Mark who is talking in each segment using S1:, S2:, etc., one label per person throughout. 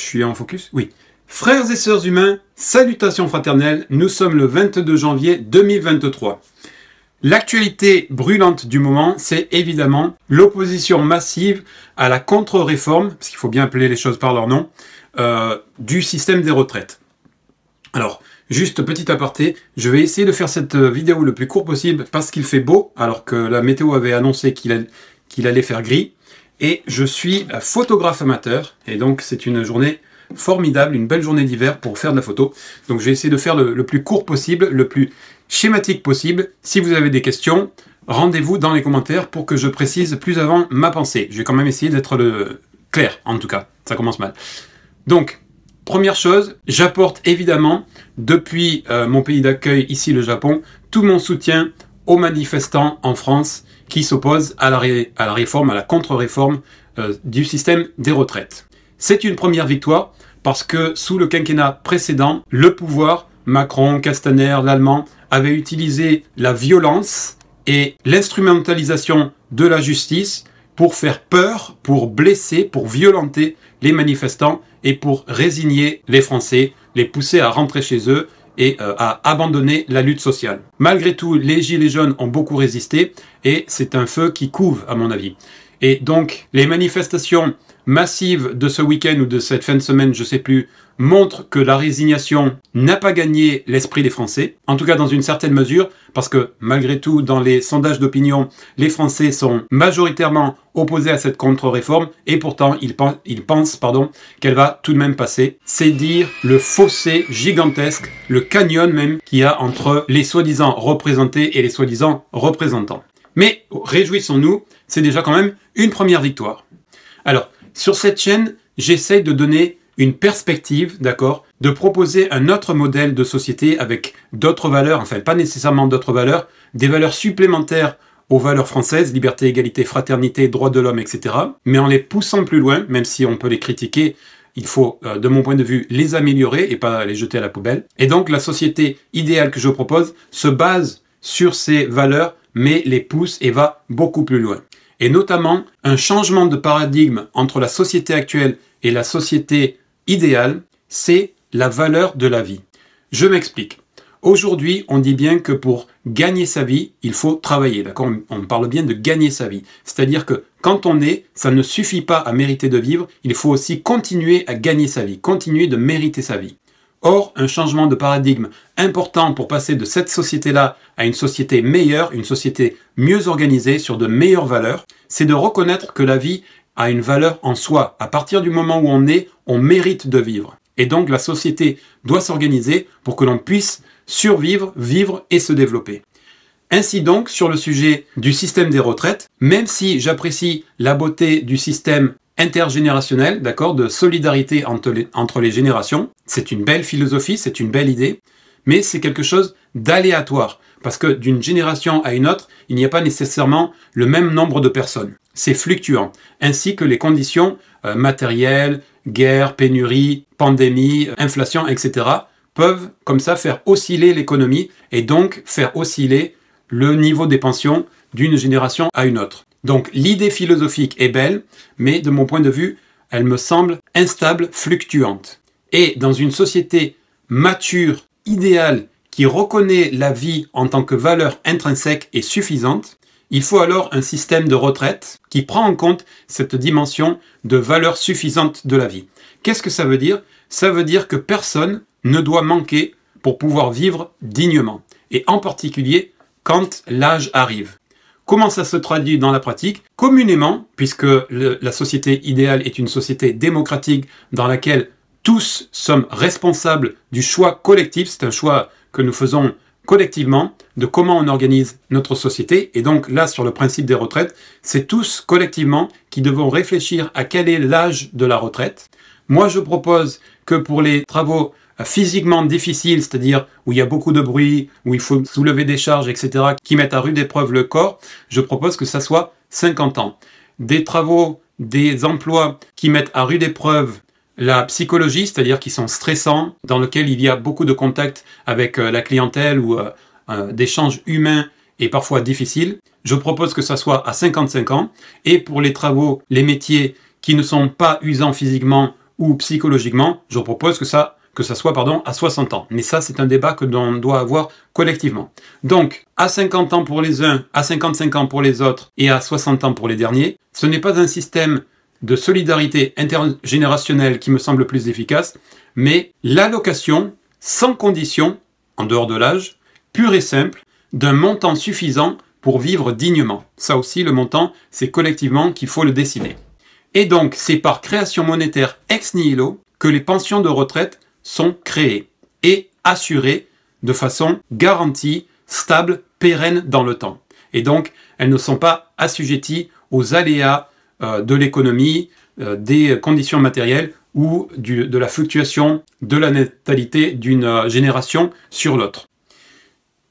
S1: je suis en focus Oui. Frères et sœurs humains, salutations fraternelles, nous sommes le 22 janvier 2023. L'actualité brûlante du moment, c'est évidemment l'opposition massive à la contre-réforme, parce qu'il faut bien appeler les choses par leur nom, euh, du système des retraites. Alors, Juste petit aparté, je vais essayer de faire cette euh, vidéo le plus court possible parce qu'il fait beau, alors que la météo avait annoncé qu'il allait faire gris et je suis photographe amateur et donc c'est une journée formidable, une belle journée d'hiver pour faire de la photo. Donc je vais essayer de faire le, plus court possible, le plus schématique possible. Si vous avez des questions, rendez-vous dans les commentaires pour que je précise plus avant ma pensée. Je vais quand même essayer d'être clair, en tout cas. Ça commence mal. Donc, première chose, j'apporte évidemment, depuis euh, mon pays d'accueil, ici le Japon, tout mon soutien aux manifestants en France qui s'oppose à, la, réforme, à la contre-réforme euh, du système des retraites. C'est une première victoire parce que sous le quinquennat précédent, le pouvoir, Macron, Castaner, l'Allemand, avait utilisé la violence et l'instrumentalisation de la justice pour faire peur, pour blesser, pour violenter les manifestants et pour résigner les Français, les pousser à rentrer chez eux et euh, à abandonner la lutte sociale. Malgré tout, les Gilets jaunes ont beaucoup résisté et c'est un feu qui couve à mon avis. Et donc les manifestations massive de ce week-end ou de cette fin de semaine, je sais plus, montre que la résignation n'a pas gagné l'esprit des Français, en tout cas dans une certaine mesure, parce que malgré tout, dans les sondages d'opinion, les Français sont majoritairement opposés à cette contre-réforme, et pourtant ils, pensent, pardon, qu'elle va tout de même passer. C'est dire le fossé gigantesque, le canyon même, qu'il y a entre les soi-disant représentés et les soi-disant représentants. Mais réjouissons-nous, c'est déjà quand même une première victoire. Alors, sur cette chaîne, j'essaye de donner une perspective, d'accord, de proposer un autre modèle de société avec d'autres valeurs, enfin pas nécessairement d'autres valeurs, des valeurs supplémentaires aux valeurs françaises, liberté, égalité, fraternité, droits de l'homme, etc. Mais en les poussant plus loin, même si on peut les critiquer, il faut, euh, de mon point de vue, les améliorer et pas les jeter à la poubelle. Et donc la société idéale que je propose se base sur ces valeurs, mais les pousse et va beaucoup plus loin et notamment un changement de paradigme entre la société actuelle et la société idéale, c'est la valeur de la vie. Je m'explique. Aujourd'hui, on dit bien que pour gagner sa vie, il faut travailler. On parle bien de gagner sa vie. C'est-à-dire que quand on est, ça ne suffit pas à mériter de vivre, il faut aussi continuer à gagner sa vie, continuer de mériter sa vie. Or, un changement de paradigme important pour passer de cette société-là à une société meilleure, une société mieux organisée sur de meilleures valeurs, c'est de reconnaître que la vie a une valeur en soi. À partir du moment où on est, on mérite de vivre. Et donc la société doit s'organiser pour que l'on puisse survivre, vivre et se développer. Ainsi donc, sur le sujet du système des retraites, même si j'apprécie la beauté du système intergénérationnel, d'accord, de solidarité entre les, entre les générations. C'est une belle philosophie, c'est une belle idée, mais c'est quelque chose d'aléatoire, parce que d'une génération à une autre, il n'y a pas nécessairement le même nombre de personnes. C'est fluctuant, ainsi que les conditions euh, matérielles, guerre, pénurie, pandémie, euh, inflation, etc., peuvent comme ça faire osciller l'économie et donc faire osciller le niveau des pensions d'une génération à une autre. Donc l'idée philosophique est belle, mais de mon point de vue, elle me semble instable, fluctuante. Et dans une société mature, idéale, qui reconnaît la vie en tant que valeur intrinsèque et suffisante, il faut alors un système de retraite qui prend en compte cette dimension de valeur suffisante de la vie. Qu'est-ce que ça veut dire Ça veut dire que personne ne doit manquer pour pouvoir vivre dignement, et en particulier quand l'âge arrive. Comment ça se traduit dans la pratique Communément, puisque la société idéale est une société démocratique dans laquelle tous sommes responsables du choix collectif, c'est un choix que nous faisons collectivement de comment on organise notre société. Et donc là, sur le principe des retraites, c'est tous collectivement qui devons réfléchir à quel est l'âge de la retraite. Moi, je propose que pour les travaux physiquement difficiles, c'est-à-dire où il y a beaucoup de bruit, où il faut soulever des charges, etc., qui mettent à rude épreuve le corps, je propose que ça soit 50 ans. Des travaux, des emplois qui mettent à rude épreuve la psychologie, c'est-à-dire qui sont stressants, dans lesquels il y a beaucoup de contacts avec euh, la clientèle ou euh, d'échanges humains et parfois difficiles, je propose que ça soit à 55 ans. Et pour les travaux, les métiers qui ne sont pas usants physiquement ou psychologiquement, je propose que ça que ça soit pardon, à 60 ans. Mais ça, c'est un débat que l'on doit avoir collectivement. Donc, à 50 ans pour les uns, à 55 ans pour les autres et à 60 ans pour les derniers, ce n'est pas un système de solidarité intergénérationnelle qui me semble plus efficace, mais l'allocation sans condition, en dehors de l'âge, pure et simple, d'un montant suffisant pour vivre dignement. Ça aussi, le montant, c'est collectivement qu'il faut le décider. Et donc, c'est par création monétaire ex nihilo que les pensions de retraite sont créées et assurées de façon garantie, stable, pérenne dans le temps. Et donc, elles ne sont pas assujetties aux aléas euh, de l'économie, euh, des conditions matérielles ou de la fluctuation de la natalité d'une euh, génération sur l'autre.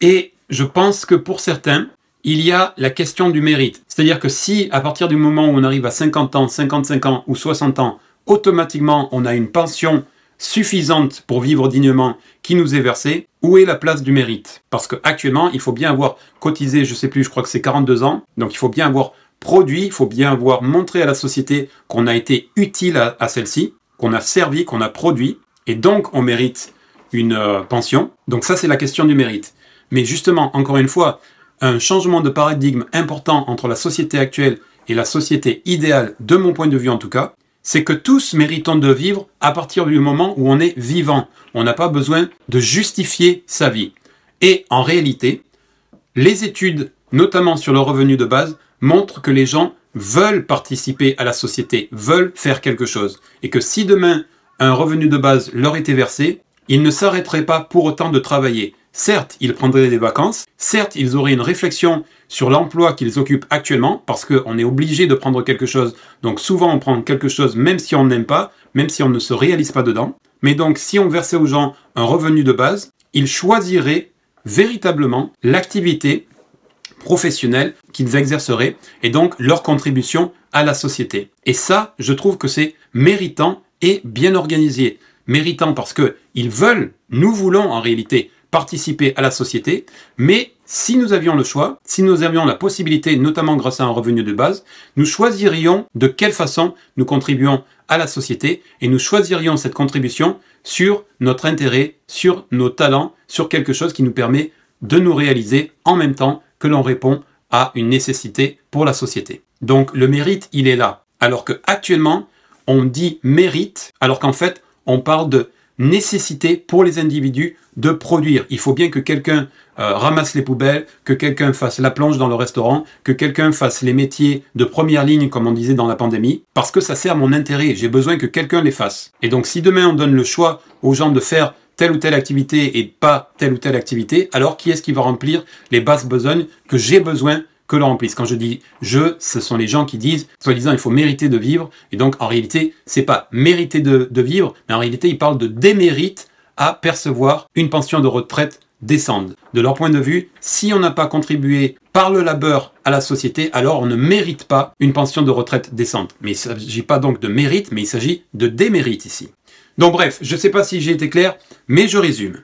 S1: Et je pense que pour certains, il y a la question du mérite. C'est-à-dire que si à partir du moment où on arrive à 50 ans, 55 ans ou 60 ans, automatiquement on a une pension suffisante pour vivre dignement qui nous est versée, où est la place du mérite Parce qu'actuellement, il faut bien avoir cotisé, je ne sais plus, je crois que c'est 42 ans, donc il faut bien avoir produit, il faut bien avoir montré à la société qu'on a été utile à, celle-ci, qu'on a servi, qu'on a produit, et donc on mérite une euh, pension. Donc ça, c'est la question du mérite. Mais justement, encore une fois, un changement de paradigme important entre la société actuelle et la société idéale, de mon point de vue en tout cas, c'est que tous méritons de vivre à partir du moment où on est vivant. On n'a pas besoin de justifier sa vie. Et en réalité, les études, notamment sur le revenu de base, montrent que les gens veulent participer à la société, veulent faire quelque chose. Et que si demain un revenu de base leur était versé, ils ne s'arrêteraient pas pour autant de travailler. Certes, ils prendraient des vacances, certes, ils auraient une réflexion sur l'emploi qu'ils occupent actuellement, parce qu'on est obligé de prendre quelque chose. Donc souvent on prend quelque chose même si on n'aime pas, même si on ne se réalise pas dedans. Mais donc si on versait aux gens un revenu de base, ils choisiraient véritablement l'activité professionnelle qu'ils exerceraient et donc leur contribution à la société. Et ça, je trouve que c'est méritant et bien organisé. Méritant parce que ils veulent, nous voulons en réalité participer à la société, mais si nous avions le choix, si nous avions la possibilité, notamment grâce à un revenu de base, nous choisirions de quelle façon nous contribuons à la société et nous choisirions cette contribution sur notre intérêt, sur nos talents, sur quelque chose qui nous permet de nous réaliser en même temps que l'on répond à une nécessité pour la société. Donc le mérite, il est là. Alors que actuellement, on dit mérite, alors qu'en fait, on parle de nécessité pour les individus de produire. Il faut bien que quelqu'un euh, ramasse les poubelles, que quelqu'un fasse la plonge dans le restaurant, que quelqu'un fasse les métiers de première ligne, comme on disait dans la pandémie, parce que ça sert à mon intérêt, j'ai besoin que quelqu'un les fasse. Et donc si demain on donne le choix aux gens de faire telle ou telle activité et pas telle ou telle activité, alors qui est-ce qui va remplir les basses besognes que j'ai besoin que l'on remplisse. Quand je dis je, ce sont les gens qui disent, soi-disant, il faut mériter de vivre. Et donc, en réalité, c'est pas mériter de, vivre, mais en réalité, ils parlent de démérite à percevoir une pension de retraite descendent. De leur point de vue, si on n'a pas contribué par le labeur à la société, alors on ne mérite pas une pension de retraite décente. Mais il ne s'agit pas donc de mérite, mais il s'agit de démérite ici. Donc bref, je ne sais pas si j'ai été clair, mais je résume.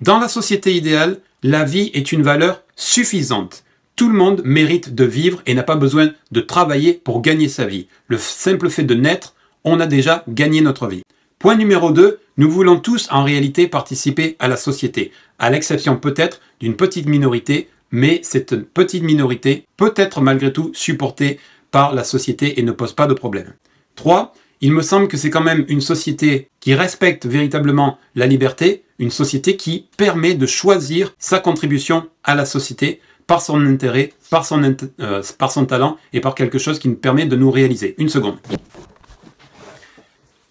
S1: Dans la société idéale, la vie est une valeur suffisante. Tout le monde mérite de vivre et n'a pas besoin de travailler pour gagner sa vie. Le simple fait de naître, on a déjà gagné notre vie. Point numéro 2, nous voulons tous en réalité participer à la société, à l'exception peut-être d'une petite minorité, mais cette petite minorité peut être malgré tout supportée par la société et ne pose pas de problème. 3. Il me semble que c'est quand même une société qui respecte véritablement la liberté, une société qui permet de choisir sa contribution à la société par son intérêt, par son, euh, par son talent et par quelque chose qui nous permet de nous réaliser. Une seconde.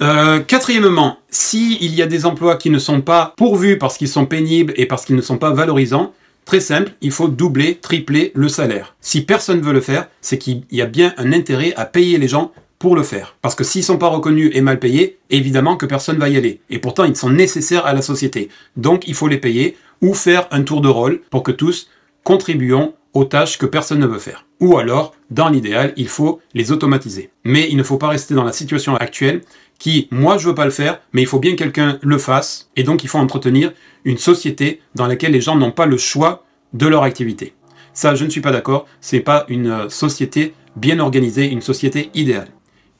S1: Euh, quatrièmement, s'il il y a des emplois qui ne sont pas pourvus parce qu'ils sont pénibles et parce qu'ils ne sont pas valorisants, Très simple, il faut doubler, tripler le salaire. Si personne veut le faire, c'est qu'il y a bien un intérêt à payer les gens pour le faire. Parce que s'ils ne sont pas reconnus et mal payés, évidemment que personne ne va y aller. Et pourtant, ils sont nécessaires à la société. Donc, il faut les payer ou faire un tour de rôle pour que tous contribuons aux tâches que personne ne veut faire. Ou alors, dans l'idéal, il faut les automatiser. Mais il ne faut pas rester dans la situation actuelle qui, moi, je veux pas le faire, mais il faut bien que quelqu'un le fasse. Et donc, il faut entretenir une société dans laquelle les gens n'ont pas le choix de leur activité. Ça, je ne suis pas d'accord. C'est pas une euh, société bien organisée, une société idéale.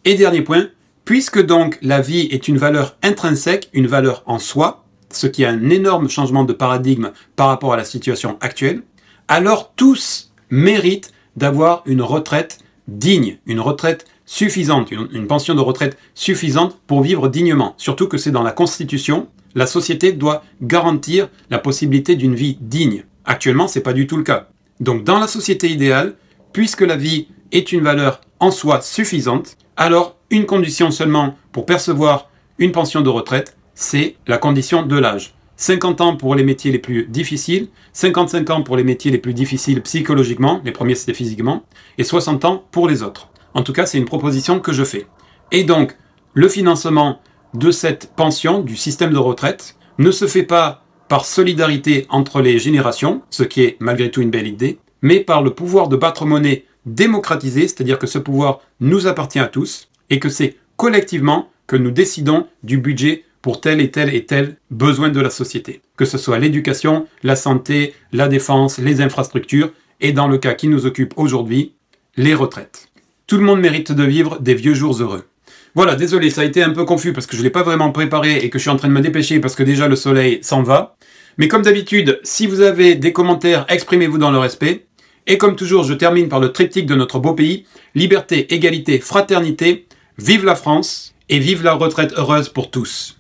S1: Et dernier point, puisque donc la vie est une valeur intrinsèque, une valeur en soi, ce qui est un énorme changement de paradigme par rapport à la situation actuelle, alors tous méritent d'avoir une retraite digne, une retraite suffisante, une, pension de retraite suffisante pour vivre dignement. Surtout que c'est dans la Constitution, la société doit garantir la possibilité d'une vie digne. Actuellement, ce n'est pas du tout le cas. Donc dans la société idéale, puisque la vie est une valeur en soi suffisante, alors une condition seulement pour percevoir une pension de retraite, c'est la condition de l'âge. 50 ans pour les métiers les plus difficiles, 55 ans pour les métiers les plus difficiles psychologiquement, les premiers c'était physiquement, et 60 ans pour les autres. En tout cas, c'est une proposition que je fais. Et donc, le financement de cette pension du système de retraite ne se fait pas par solidarité entre les générations, ce qui est malgré tout une belle idée, mais par le pouvoir de battre monnaie démocratisé, c'est-à-dire que ce pouvoir nous appartient à tous et que c'est collectivement que nous décidons du budget pour tel et tel et tel besoin de la société, que ce soit l'éducation, la santé, la défense, les infrastructures et dans le cas qui nous occupe aujourd'hui, les retraites. Tout le monde mérite de vivre des vieux jours heureux. Voilà, désolé, ça a été un peu confus parce que je ne l'ai pas vraiment préparé et que je suis en train de me dépêcher parce que déjà le soleil s'en va. Mais comme d'habitude, si vous avez des commentaires, exprimez-vous dans le respect. Et comme toujours, je termine par le triptyque de notre beau pays. Liberté, égalité, fraternité, vive la France et vive la retraite heureuse pour tous.